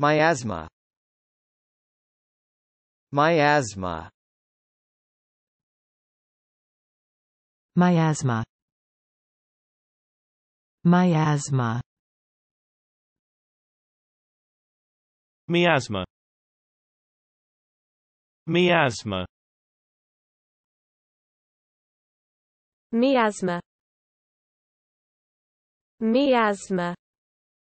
Miasma Miasma Miasma Miasma Miasma Miasma Miasma Miasma